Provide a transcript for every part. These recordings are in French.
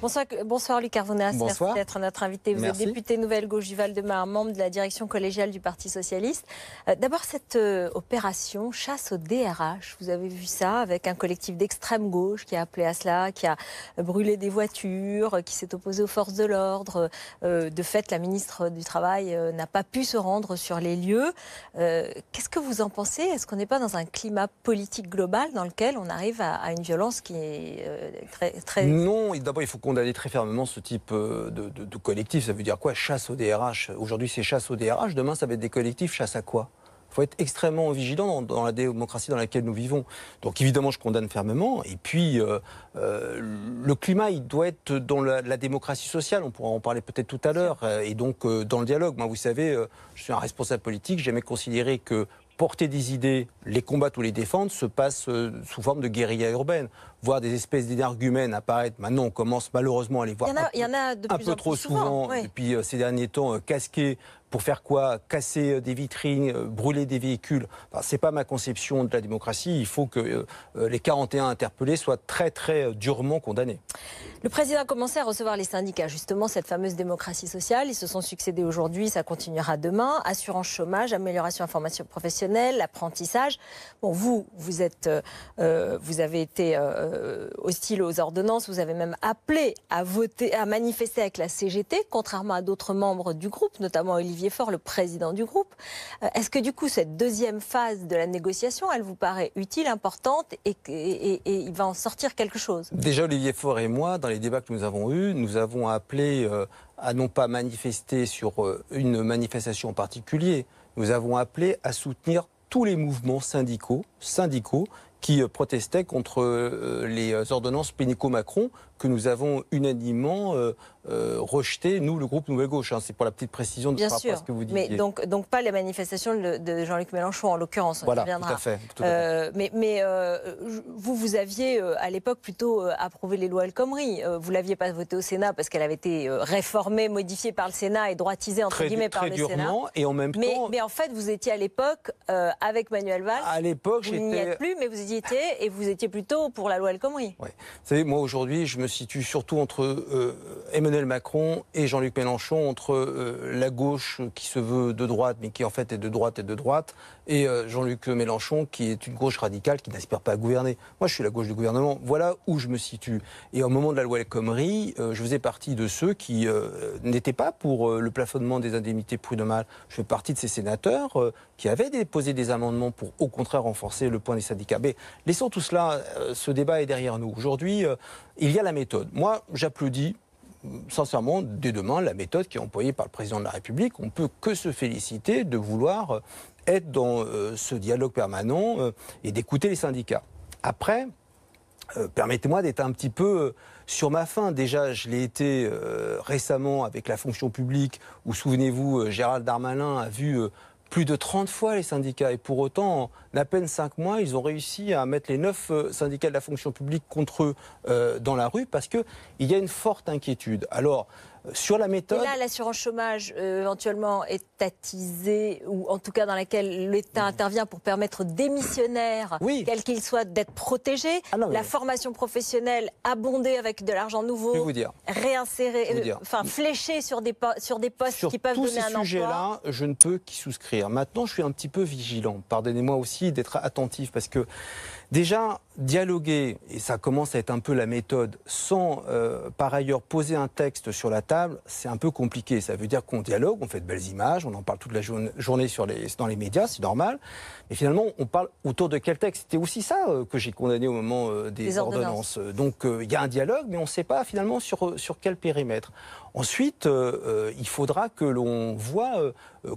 Bonsoir, euh, bonsoir Luc Carvonas. Merci d'être notre invité. Vous êtes député nouvelle val de marne membre de la direction collégiale du Parti Socialiste. Euh, d'abord, cette euh, opération chasse au DRH. Vous avez vu ça avec un collectif d'extrême gauche qui a appelé à cela, qui a brûlé des voitures, qui s'est opposé aux forces de l'ordre. de fait, la ministre du Travail n'a pas pu se rendre sur les lieux. Qu'est-ce que vous en pensez Est-ce qu'on n'est pas dans un climat politique global dans lequel on arrive à, une violence qui est très, très. Non, d'abord, il faut condamner très fermement ce type euh, de, collectif. Ça veut dire quoi Chasse au DRH. Aujourd'hui, c'est chasse au DRH. Demain, ça va être des collectifs chasse à quoi il faut être extrêmement vigilant dans, la démocratie dans laquelle nous vivons. Donc évidemment, je condamne fermement. Et puis, euh, euh, le climat, il doit être dans la, démocratie sociale. On pourra en parler peut-être tout à l'heure. Et donc, dans le dialogue. Moi, vous savez, je suis un responsable politique. J'ai jamais considéré que porter des idées, les combattre ou les défendre se passe sous forme de guérilla urbaine voir des espèces d'énergumènes apparaître. Maintenant, on commence malheureusement à les voir. un peu trop souvent, et puis depuis ces derniers temps, euh, casquer, pour faire quoi Casser euh, des vitrines, euh, brûler des véhicules. Enfin, c'est pas ma conception de la démocratie. Il faut que les 41 interpellés soient très très durement condamnés. Le président a commencé à recevoir les syndicats, justement cette fameuse démocratie sociale. Ils se sont succédés aujourd'hui, ça continuera demain. Assurance chômage, amélioration formation professionnelle, apprentissage. Bon, vous, vous êtes, vous avez été euh, hostile aux ordonnances. Vous avez même appelé à voter, à manifester avec la CGT, contrairement à d'autres membres du groupe, notamment Olivier Faure, le président du groupe. Euh, est-ce que du coup, cette deuxième phase de la négociation, elle vous paraît utile, importante et, il va en sortir quelque chose Déjà, Olivier Faure et moi, dans les débats que nous avons eus, nous avons appelé euh, à non pas manifester sur une manifestation en particulier. Nous avons appelé à soutenir tous les mouvements syndicaux, syndicaux qui euh, protestaient contre euh, les euh, ordonnances pénico macron que nous avons unanimement rejetées, nous, le groupe Nouvelle Gauche. Hein. c'est pour la petite précision de ce que vous dites. Mais donc, donc pas les manifestations de, Jean-Luc Mélenchon, en l'occurrence. Voilà, tout à fait. mais, mais vous, vous aviez à l'époque plutôt approuvé les lois El Khomri. vous ne l'aviez pas votée au Sénat parce qu'elle avait été réformée, modifiée par le Sénat et droitisée, entre guillemets, par le durement, Sénat. Et en même temps... mais en fait, vous étiez à l'époque avec Manuel Valls. À l'époque, j'étais... Vous n'y plus, mais vous et vous étiez plutôt pour la loi El Khomri. Oui. Vous savez, moi aujourd'hui, je me situe surtout entre euh, Emmanuel Macron et Jean-Luc Mélenchon entre euh, la gauche qui se veut de droite, mais qui en fait est de droite et de droite, et euh, Jean-Luc Mélenchon qui est une gauche radicale qui n'aspire pas à gouverner. Moi, je suis la gauche du gouvernement. Voilà où je me situe. Et au moment de la loi El Khomri, euh, je faisais partie de ceux qui n'étaient pas pour le plafonnement des indemnités prud'homales. Je fais partie de ces sénateurs qui avaient déposé des amendements pour, au contraire, renforcer le point des syndicats. Mais laissons tout cela. ce débat est derrière nous. Aujourd'hui, il y a la méthode. Moi, j'applaudis sincèrement, dès demain, la méthode qui est employée par le président de la République, on peut que se féliciter de vouloir euh, être dans euh, ce dialogue permanent euh, et d'écouter les syndicats. Après, permettez-moi d'être un petit peu sur ma fin. Déjà, je l'ai été récemment avec la fonction publique, où souvenez-vous, Gérald Darmanin a vu plus de 30 fois les syndicats. Et pour autant, en à peine 5 mois, ils ont réussi à mettre les 9 euh, syndicats de la fonction publique contre eux euh, dans la rue parce qu'il y a une forte inquiétude. Alors, euh, sur la méthode. Et là, l'assurance chômage euh, éventuellement étatisée, ou en tout cas dans laquelle l'État intervient pour permettre aux démissionnaires, quels qu'ils soient, d'être protégés. Ah la formation professionnelle abondée avec de l'argent nouveau, Réinsérer. Euh, enfin euh, fléchée sur des, sur des postes qui peuvent donner un emploi. Sur tous ces sujets-là, je ne peux qu'y souscrire. Maintenant, je suis un petit peu vigilant. Pardonnez-moi aussi d'être attentif parce que Déjà, dialoguer, et ça commence à être un peu la méthode, sans euh, par ailleurs poser un texte sur la table, c'est un peu compliqué. Ça veut dire qu'on dialogue, on fait de belles images, on en parle toute la journée sur dans les médias, c'est normal. Mais finalement, on parle autour de quel texte C'était aussi ça euh, que j'ai condamné au moment euh, des, ordonnances. Donc il y a un dialogue, mais on ne sait pas finalement sur, sur quel périmètre. Ensuite, euh, euh, il faudra que l'on voit euh,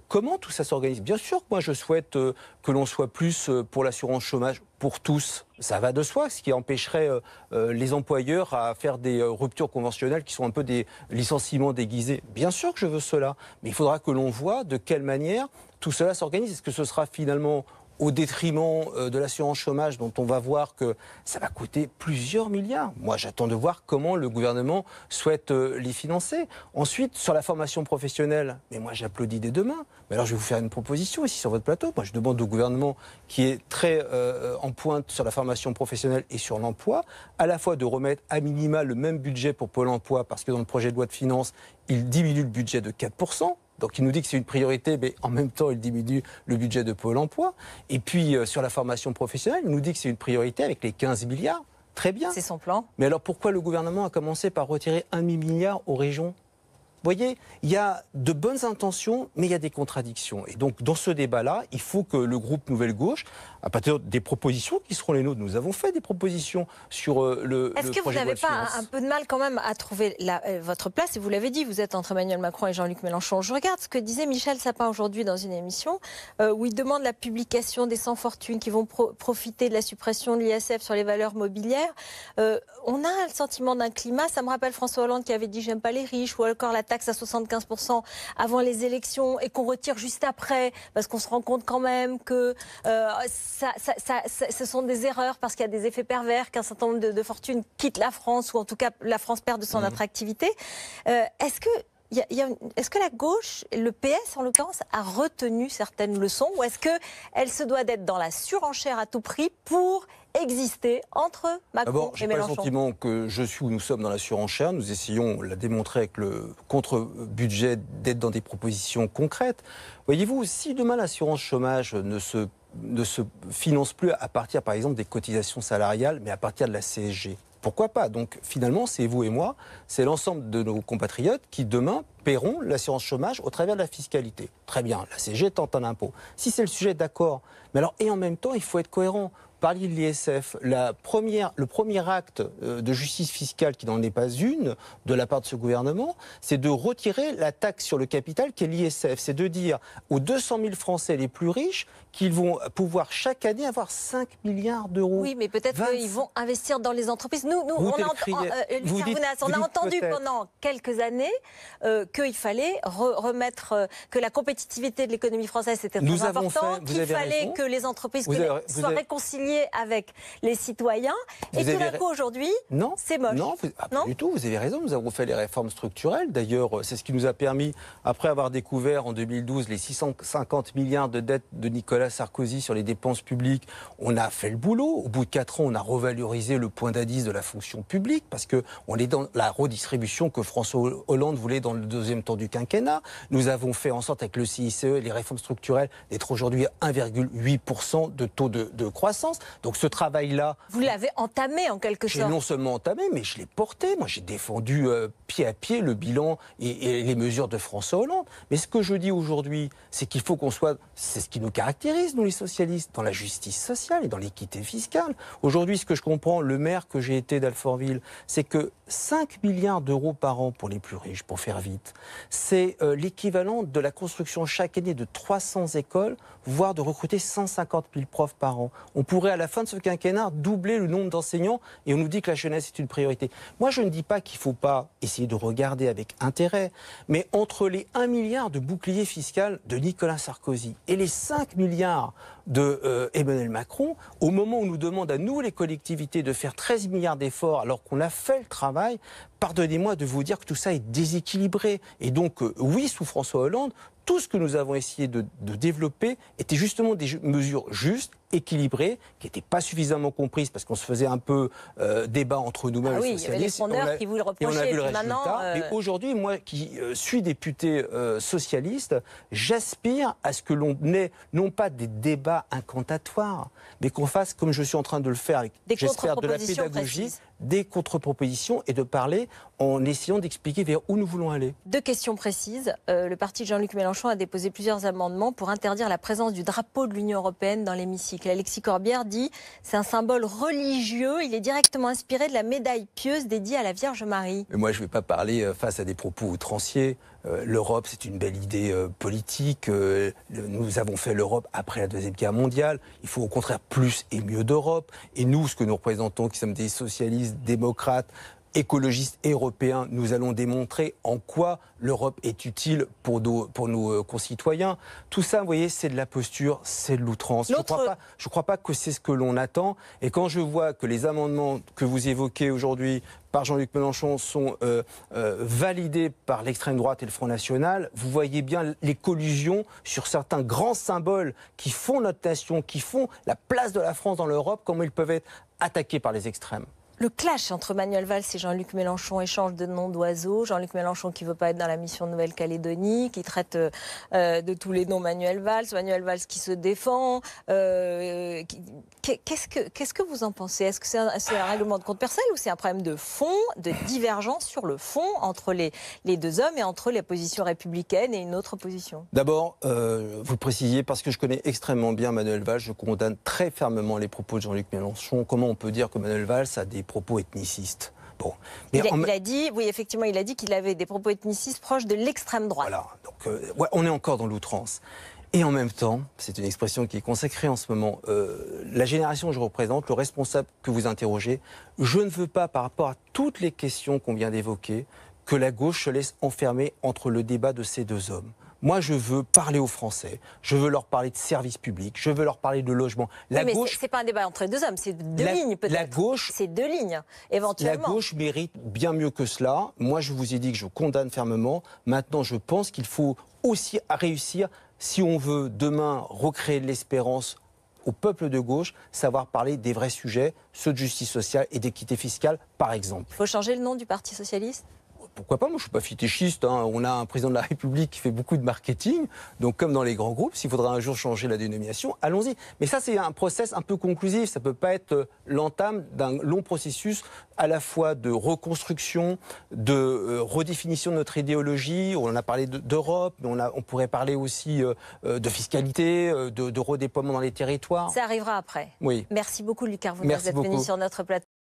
comment tout ça s'organise. Bien sûr moi je souhaite que l'on soit plus pour l'assurance chômage pour tous. Ça va de soi, ce qui empêcherait les employeurs à faire des ruptures conventionnelles qui sont un peu des licenciements déguisés. Bien sûr que je veux cela, mais il faudra que l'on voit de quelle manière tout cela s'organise. Est-ce que ce sera finalement au détriment euh, de l'assurance chômage, dont on va voir que ça va coûter plusieurs milliards. Moi, j'attends de voir comment le gouvernement souhaite euh, les financer. Ensuite, sur la formation professionnelle, mais moi, j'applaudis dès demain. Mais alors, je vais vous faire une proposition ici sur votre plateau. Moi, je demande au gouvernement, qui est très euh, en pointe sur la formation professionnelle et sur l'emploi, à la fois de remettre à minima le même budget pour Pôle emploi, parce que dans le projet de loi de finances, il diminue le budget de 4%. Donc il nous dit que c'est une priorité, mais en même temps, il diminue le budget de Pôle emploi. Et puis euh, sur la formation professionnelle, il nous dit que c'est une priorité avec les 15 milliards. Très bien. C'est son plan. Mais alors pourquoi le gouvernement a commencé par retirer un demi-milliard aux régions voyez, il y a de bonnes intentions, mais il y a des contradictions. Et donc, dans ce débat-là, il faut que le groupe Nouvelle Gauche, à partir des propositions qui seront les nôtres, nous avons fait des propositions sur euh, le. Est-ce que vous n'avez pas un, peu de mal quand même à trouver euh, votre place Et vous l'avez dit, vous êtes entre Emmanuel Macron et Jean-Luc Mélenchon. Je regarde ce que disait Michel Sapin aujourd'hui dans une émission euh, où il demande la publication des sans-fortunes qui vont profiter de la suppression de l'ISF sur les valeurs mobilières. on a le sentiment d'un climat. Ça me rappelle François Hollande qui avait dit j'aime pas les riches ou encore la taxe à 75% avant les élections et qu'on retire juste après, parce qu'on se rend compte quand même que euh, ce sont des erreurs, parce qu'il y a des effets pervers, qu'un certain nombre de, fortunes quittent la France, ou en tout cas la France perd de son mmh. attractivité. Euh, est-ce que est-ce que la gauche, le PS en l'occurrence, a retenu certaines leçons ou est-ce qu'elle se doit d'être dans la surenchère à tout prix pour exister entre Macron et Mélenchon D'abord, pas le sentiment que je suis où nous sommes dans lassurance surenchère. Nous essayons, l'a démontrer avec le contre-budget, d'être dans des propositions concrètes. Voyez-vous, si demain l'assurance chômage ne se ne se finance plus à partir, par exemple, des cotisations salariales, mais à partir de la CSG pourquoi pas Donc finalement, c'est vous et moi, c'est l'ensemble de nos compatriotes qui demain paieront l'assurance chômage au travers de la fiscalité. Très bien, la CSG tente un impôt. Si c'est le sujet, d'accord. Mais alors, et en même temps, il faut être cohérent parliez de l'ISF. le premier acte euh, de justice fiscale, qui n'en est pas une, de la part de ce gouvernement, c'est de retirer la taxe sur le capital qu'est l'ISF. C'est de dire aux 200 000 Français les plus riches qu'ils vont pouvoir chaque année avoir 5 milliards d'euros. Oui, mais peut-être qu'ils vont investir dans les entreprises. Nous, on, a, entendu pendant quelques années euh, qu'il fallait remettre, euh, que la compétitivité de l'économie française était très importante, qu'il fallait que les entreprises soient réconciliées avec les citoyens. et tout d'un coup, aujourd'hui, c'est moche. Non, ah, non du tout, vous avez raison. Nous avons fait les réformes structurelles. D'ailleurs, euh, c'est ce qui nous a permis, après avoir découvert en 2012 les 650 milliards de dettes de Nicolas, Sarkozy sur les dépenses publiques, on a fait le boulot. Au bout de quatre ans, on a revalorisé le point d'indice de la fonction publique parce que on est dans la redistribution que François Hollande voulait dans le deuxième temps du quinquennat. Nous avons fait en sorte avec le CICE et les réformes structurelles d'être aujourd'hui à 1,8% de taux de, croissance. Donc ce travail-là... Vous l'avez entamé en quelque sorte. non seulement entamé, mais je l'ai porté. Moi j'ai défendu euh, pied à pied le bilan et, et les mesures de François Hollande. Mais ce que je dis aujourd'hui, c'est qu'il faut qu'on soit... C'est ce qui nous caractérise nous les socialistes, dans la justice sociale et dans l'équité fiscale. Aujourd'hui, ce que je comprends, le maire que j'ai été d'Alfortville, c'est que 5 milliards d'euros par an pour les plus riches, pour faire vite. C'est euh, l'équivalent de la construction chaque année de 300 écoles, voire de recruter 150 000 profs par an. On pourrait à la fin de ce quinquennat doubler le nombre d'enseignants et on nous dit que la jeunesse est une priorité. Moi, je ne dis pas qu'il ne faut pas essayer de regarder avec intérêt, mais entre les 1 milliard de boucliers fiscal de Nicolas Sarkozy et les 5 milliards de euh, Emmanuel Macron, au moment où on nous demande à nous, les collectivités, de faire 13 milliards d'efforts alors qu'on a fait le travail, Pardonnez-moi de vous dire que tout ça est déséquilibré. Et donc, euh, oui, sous François Hollande, tout ce que nous avons essayé de développer était justement des mesures justes équilibrée, qui n'était pas suffisamment comprise parce qu'on se faisait un peu euh, débat entre nous-mêmes. Ah oui, socialistes. les qui vous le Et on le euh, Mais aujourd'hui, moi qui euh, suis député socialiste, j'aspire à ce que l'on ait non pas des débats incantatoires, mais qu'on fasse comme je suis en train de le faire avec, j'espère, de la pédagogie, des contre-propositions et de parler en essayant d'expliquer vers où nous voulons aller. Deux questions précises. le parti de Jean-Luc Mélenchon a déposé plusieurs amendements pour interdire la présence du drapeau de l'Union européenne dans l'hémicycle. Alexis Corbière dit c'est un symbole religieux. Il est directement inspiré de la médaille pieuse dédiée à la Vierge Marie. moi, je ne vais pas parler euh, face à des propos outranciers. Euh, L'Europe, c'est une belle idée euh, politique. nous avons fait l'Europe après la Deuxième Guerre mondiale. Il faut au contraire plus et mieux d'Europe. Et nous, ce que nous représentons, qui sommes des socialistes, démocrates, écologistes européens, nous allons démontrer en quoi l'Europe est utile pour nos, euh, concitoyens. Tout ça, vous voyez, c'est de la posture, c'est de l'outrance. Je ne crois, pas que c'est ce que l'on attend. Et quand je vois que les amendements que vous évoquez aujourd'hui par Jean-Luc Mélenchon sont euh, euh, validés par l'extrême droite et le Front National, vous voyez bien les collusions sur certains grands symboles qui font notre nation, qui font la place de la France dans l'Europe, comment ils peuvent être attaqués par les extrêmes le clash entre Manuel Valls et Jean-Luc Mélenchon échange de noms d'oiseaux. Jean-Luc Mélenchon qui veut pas être dans la mission Nouvelle-Calédonie, qui traite euh, euh, de tous les noms Manuel Valls, Manuel Valls qui se défend. Euh, qu'est-ce que qu'est-ce que vous en pensez Est-ce que c'est un, règlement de compte personnel ou c'est un problème de fond, de divergence sur le fond entre les les deux hommes et entre les positions républicaines et une autre position D'abord, vous précisiez parce que je connais extrêmement bien Manuel Valls, je condamne très fermement les propos de Jean-Luc Mélenchon. Comment on peut dire que Manuel Valls a des propos ethnicistes. Bon. il, a, dit, effectivement, il a dit qu'il avait des propos ethnicistes proches de l'extrême droite. Voilà, donc euh, on est encore dans l'outrance. Et en même temps, c'est une expression qui est consacrée en ce moment, euh, la génération que je représente, le responsable que vous interrogez, je ne veux pas, par rapport à toutes les questions qu'on vient d'évoquer, que la gauche se laisse enfermer entre le débat de ces deux hommes. Moi, je veux parler aux Français. Je veux leur parler de services publics. Je veux leur parler de logement. mais ce c'est pas un débat entre deux hommes. C'est deux lignes peut-être. La gauche, c'est deux lignes éventuellement. La gauche mérite bien mieux que cela. Moi, je vous ai dit que je condamne fermement. Maintenant, je pense qu'il faut aussi réussir si on veut demain recréer de l'espérance au peuple de gauche, savoir parler des vrais sujets, ceux de justice sociale et d'équité fiscale, par exemple. Il faut changer le nom du Parti socialiste pourquoi pas Moi, je suis pas fétichiste. Hein. On a un président de la République qui fait beaucoup de marketing. Donc, comme dans les grands groupes, s'il faudra un jour changer la dénomination, allons-y. Mais ça, c'est un process un peu conclusif. Ça peut pas être euh, l'entame d'un long processus à la fois de reconstruction, de euh, redéfinition de notre idéologie. On en a parlé d'Europe, mais on, a, on, pourrait parler aussi euh, de fiscalité, de, redéploiement dans les territoires. Ça arrivera après. Oui. Merci beaucoup, Lucas. Vous êtes venu sur notre plateau.